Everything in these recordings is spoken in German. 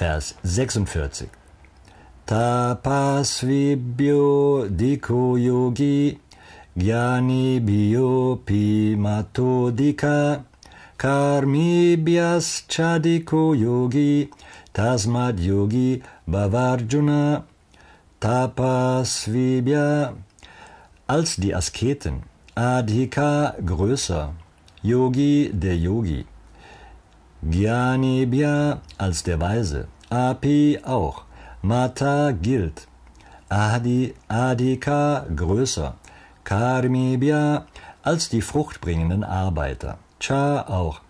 Vers 46. Tapasvibhyo diko yogi Gyanibhyo pimato dika Karmibhyas chadiko yogi Tasmad yogi bhavarjuna Tapasvibhya Als die Asketen Adhika größer Yogi der Yogi Gyanebya als der Weise, Api auch, Mata gilt, Adi Adika größer, Karmibya als die fruchtbringenden Arbeiter, Cha auch,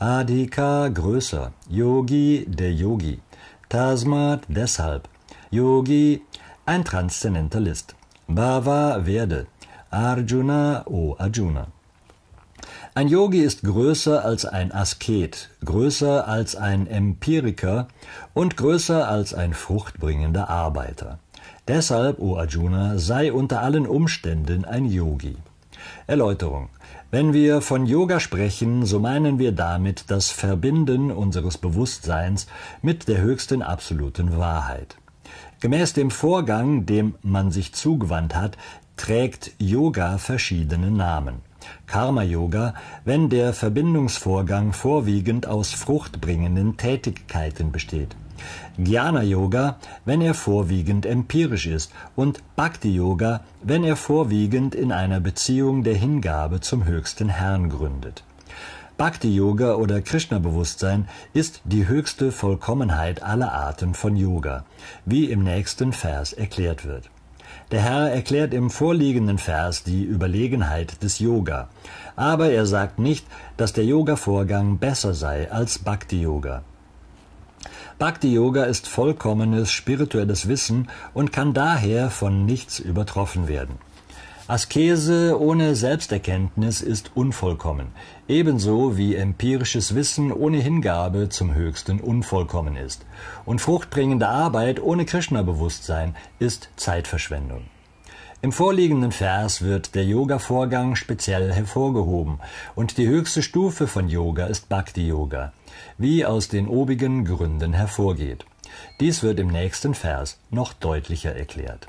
Adika größer, Yogi der Yogi, Tasmat deshalb, Yogi ein Transzendentalist, Bhava werde, Arjuna o Arjuna. Ein Yogi ist größer als ein Asket, größer als ein Empiriker und größer als ein fruchtbringender Arbeiter. Deshalb, o Arjuna, sei unter allen Umständen ein Yogi. Erläuterung. Wenn wir von Yoga sprechen, so meinen wir damit das Verbinden unseres Bewusstseins mit der höchsten absoluten Wahrheit. Gemäß dem Vorgang, dem man sich zugewandt hat, trägt Yoga verschiedene Namen. Karma-Yoga, wenn der Verbindungsvorgang vorwiegend aus fruchtbringenden Tätigkeiten besteht. Jnana Yoga, wenn er vorwiegend empirisch ist, und Bhakti Yoga, wenn er vorwiegend in einer Beziehung der Hingabe zum höchsten Herrn gründet. Bhakti Yoga oder Krishna Bewusstsein ist die höchste Vollkommenheit aller Arten von Yoga, wie im nächsten Vers erklärt wird. Der Herr erklärt im vorliegenden Vers die Überlegenheit des Yoga, aber er sagt nicht, dass der Yoga-Vorgang besser sei als Bhakti-Yoga. Bhakti-Yoga ist vollkommenes spirituelles Wissen und kann daher von nichts übertroffen werden. Askese ohne Selbsterkenntnis ist unvollkommen, ebenso wie empirisches Wissen ohne Hingabe zum Höchsten unvollkommen ist. Und fruchtbringende Arbeit ohne Krishna-Bewusstsein ist Zeitverschwendung. Im vorliegenden Vers wird der Yoga-Vorgang speziell hervorgehoben und die höchste Stufe von Yoga ist Bhakti-Yoga, wie aus den obigen Gründen hervorgeht. Dies wird im nächsten Vers noch deutlicher erklärt